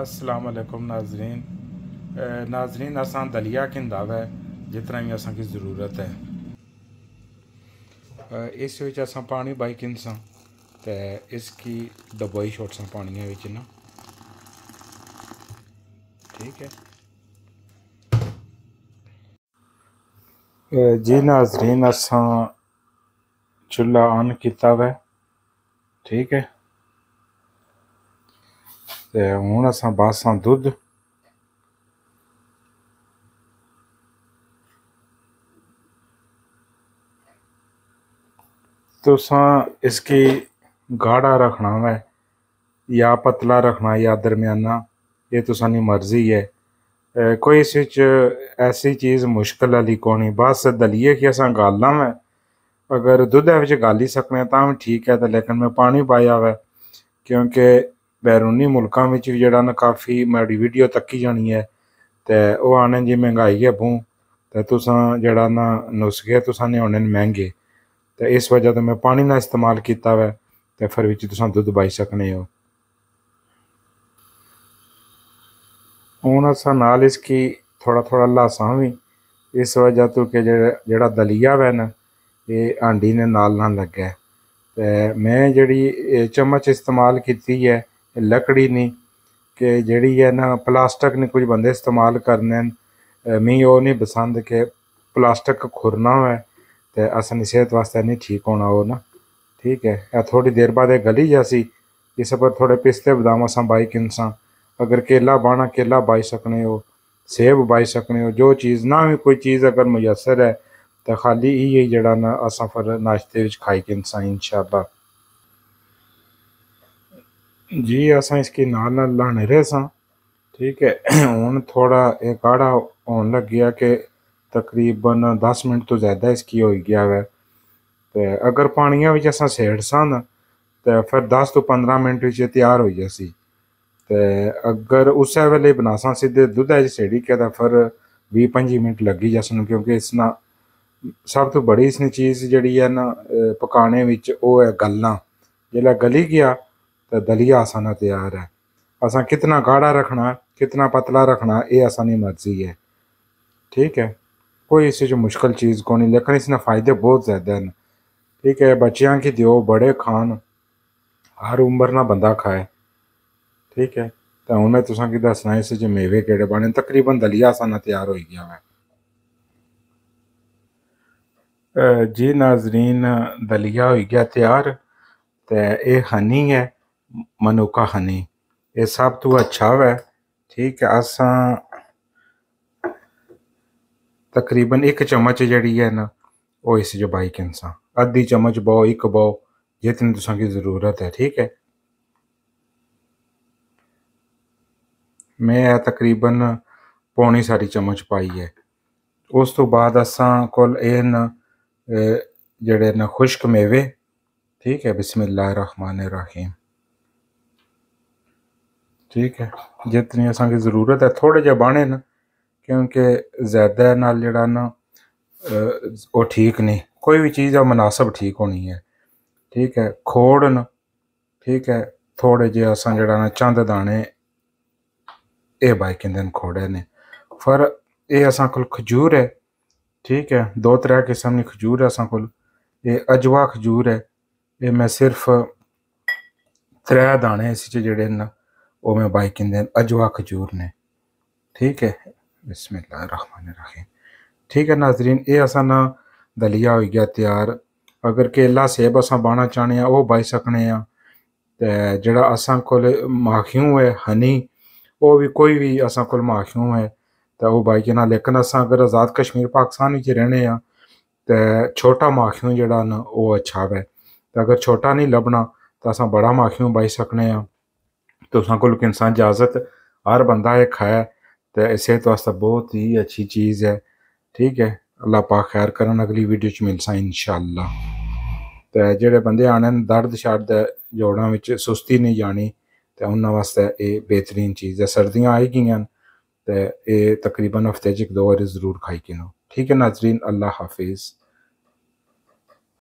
असलकुम नाजरीन नाजरीन असां दलिया कंदाव जेतिरा ई असांखे ज़रूरत आहे ਇਸ ਵਿੱਚ ਅਸਾਂ ਪਾਣੀ ਬਾਈ ਕਿੰਸਾਂ ਤੇ ਇਸ ਕੀ ਡਬੋਈ ਸ਼ੋਟਸਾਂ ਪਾਣੀਆਂ ਵਿੱਚ ਨਾ ਠੀਕ ਹੈ ਜੀ ਨਾਜ਼ਰੀਨ ਅਸਾਂ ਚੁੱਲ੍ਹਾ ਆਨ ਕੀਤਾ ਵੈ ਠੀਕ ਹੈ हूँ अस ਅਸਾਂ दुध तो सा इसकी गाढ़ा रखना है या पतला रखना या दरमियाना ये तो सी मर्जी है कोई इस ऐसी चीज़ मुश्किल आली कौन बस दलिए कि असा गालना है अगर दुध गाली सकने तो ठीक है तो लेकिन मैं पानी पाया हुआ क्योंकि ਬੈਰੂਨੀ ਮੁਲਕਾਂ ਵਿੱਚ ਵੀ ਜਿਹੜਾ ਨਾ ਕਾਫੀ ਮਾੜੀ ਵੀਡੀਓ ਤੱਕੀ ਜਾਣੀ ਹੈ ਤੇ ਉਹ ਆਣੇ ਜੀ ਮਹਿੰਗਾਈ ਹੈ ਭੂ ਤੇ ਤੁਸੀਂ ਜਿਹੜਾ ਨਾ ਨੁਸਖੇ ਤੁਸੀਂ ਨੇ ਹੋਣੇ ਮਹਿੰਗੇ ਤੇ ਇਸ ਵਜ੍ਹਾ ਤੋਂ ਮੈਂ ਪਾਣੀ ਨਾ ਇਸਤੇਮਾਲ ਕੀਤਾ ਵੈ ਤੇ ਫਿਰ ਵਿੱਚ ਤੁਸੀਂ ਦੁੱਧ ਬਾਈ ਸਕਨੇ ਹੋ ਹੁਣ ਅਸਾਂ ਨਾਲ ਇਸ ਕੀ ਥੋੜਾ ਥੋੜਾ ਲਾਸਾਂ ਵੀ ਇਸ ਵਜ੍ਹਾ ਤੋਂ ਕਿ ਜਿਹੜਾ ਦਲੀਆ ਵੈ ਨਾ ਇਹ ਆਂਡੀ ਨੇ ਨਾਲ ਨਾਲ ਲੱਗਾ ਤੇ ਮੈਂ ਜਿਹੜੀ ਚਮਚ ਇਸਤੇਮਾਲ ਕੀਤੀ ਹੈ लकड़ी नहीं कि ਜਿਹੜੀ है ना प्लास्टिक ने कुछ बंदे इस्तेमाल करने मी ਉਹ नहीं पसंद ਕਿ प्लास्टिक खुरना ਹੈ तो असन सेहत वास्ते नहीं ठीक होना वो ना ठीक है या थोड़ी देर बाद है गली जैसी इस पर थोड़े पिस्ते बदामा असा बाई सा अगर केला बाना केला बाई सकने हो सेब बाई सकने हो जो चीज़ ना भी कोई चीज़ अगर मुयसर है तो खाली ही जड़ा ना असा फिर नाश्ते खाई के सा इन शाला ਜੀ ਅਸਾਂ ਇਸ ਕੇ ਨਾਲ ਨਾਲ ਲਾਣੇ ਰਹੇ ਸਾਂ ਠੀਕ ਹੈ ਹੁਣ ਥੋੜਾ ਇਹ ਕਾੜਾ ਹੋਣ ਲੱਗਿਆ ਕਿ ਤਕਰੀਬਨ 10 ਮਿੰਟ ਤੋਂ ਜ਼ਿਆਦਾ ਇਸ ਕੀ ਹੋਈ ਗਿਆ ਹੈ ਤੇ ਅਗਰ ਪਾਣੀਆਂ ਵਿੱਚ ਅਸਾਂ ਸੇੜ ਸਾਂ ਤੇ ਫਿਰ 10 ਤੋਂ 15 ਮਿੰਟ ਵਿੱਚ ਇਹ ਤਿਆਰ ਹੋ ਜਾਸੀ ਤੇ ਅਗਰ ਉਸੇ ਵੇਲੇ ਬਣਾਸਾਂ ਸਿੱਧੇ ਦੁੱਧ ਵਿੱਚ ਜਿਹੜੀ ਕੇ ਤਾਂ ਫਿਰ 20-25 ਮਿੰਟ ਲੱਗੀ ਜਾਸਨ ਕਿਉਂਕਿ ਇਸ ਨਾਲ ਸਭ ਤੋਂ ਬੜੀ ਇਸ ਨੀ ਚੀਜ਼ ਜਿਹੜੀ ਹੈ ਨਾ ਪਕਾਣੇ ਵਿੱਚ ਉਹ ਹੈ ਗੱਲਾਂ ਜਿਹੜਾ ਗਲੀ ਗਿਆ तो दलिया असां तैयार है असा कितना गाढ़ा रखना कितना पतला रखना ये असानी मर्ज़ी है ठीक है कोई इस मुश्किल चीज़ को नहीं लेकिन इसने फ़ायदे बहुत ज़्यादा हैं ठीक है बच्चियाँ की दियो बड़े खान हर उम्र ना बंदा खाए ठीक है तो मैं तुसा कि दसना इस मेवे केड़े बने तकरीबन दलिया साना तैयार हो गया है जी नाजरीन दलिया हो गया तैयार तो ये हनी है मनोकहानी ये सब तू तो अच्छा है ठीक है अस तकरीबन एक चम्मच जड़ी है ना वो इस जो बाइकिन सा अद्धी चम्मच बो एक बो जितनी तुसा की जरूरत है ठीक है मैं तकरीबन पौनी सारी चम्मच पाई है उस तो बाद असा को जड़े न खुश्क मेवे ठीक है बिस्मिल्लाह रहमान रहीम ठीक है जितनी असांखे ज़रूरत आहे थोरे जा बाणे न क्योंकि ज़्यादा ਨਾਲ ਜਿਹੜਾ ਨਾ ਉਹ ਠੀਕ ਨਹੀਂ ਕੋਈ ਵੀ ਚੀਜ਼ ਦਾ ਮناسب ਠੀਕ ਹੋਣੀ ਹੈ ਠੀਕ ਹੈ ਖੋੜਨ ਠੀਕ ਹੈ ਥੋੜੇ ਜਿਹਾ ਅਸਾਂ ਜਿਹੜਾ ਨਾ ਚੰਦ ਦਾਣੇ ਇਹ ਬਾਈਕਿੰਦ ਨੇ ਖੋੜੇ ਨੇ ਫਰ ਇਹ ਅਸਾਂ ਕੋਲ ਖਜੂਰ ਹੈ ਠੀਕ ਹੈ ਦੋ ਤਰ੍ਹਾਂ ਕਿਸਮ ਦੀ ਖਜੂਰ ਹੈ ਅਸਾਂ ਕੋਲ ਇਹ ਅਜਵਾ ਖਜੂਰ ਹੈ ਇਹ ਮੈਂ ਸਿਰਫ ਤਰੇ ਦਾਣੇ ਇਸ ਚ ਜਿਹੜੇ ਨੇ के बाइकिंदन अजवा खजूर ने ठीक है बिसमीम ठीक है नाजरीन ये असा ना दलिया हो गया तैयार अगर केला सेब अस बाना चाहने वह बाई सकने हाँ तो जोड़ा असा को माखियों है हनी वह भी कोई भी असा को माखियों है तो वह बाई के ना लेकिन असा अगर आज़ाद कश्मीर पाकिस्तान में रहने तो छोटा माखियों जड़ा ना वह अच्छा वै तो अगर छोटा नहीं लभना तो असा बड़ा माखियों बाई सकने तुसा को इंसान इजाज़त हर बंदा एक खाए तो सेहत वास्ते बहुत ही अच्छी चीज़ है ठीक है अल्लाह पाक खैर कर अगली वीडियो च मिलसा इंशाल्लाह तो जेह्ड़े बंदे आने दर्द शर्द जोड़ों में सुस्ती नहीं जानी तो उन्होंने वास्ते ये बेहतरीन चीज़ है सर्दियाँ आई गई तो ये तकरीबन हफ्ते च एक दो बार ज़रूर खाई किनो ठीक है नाजरीन अल्लाह हाफिज़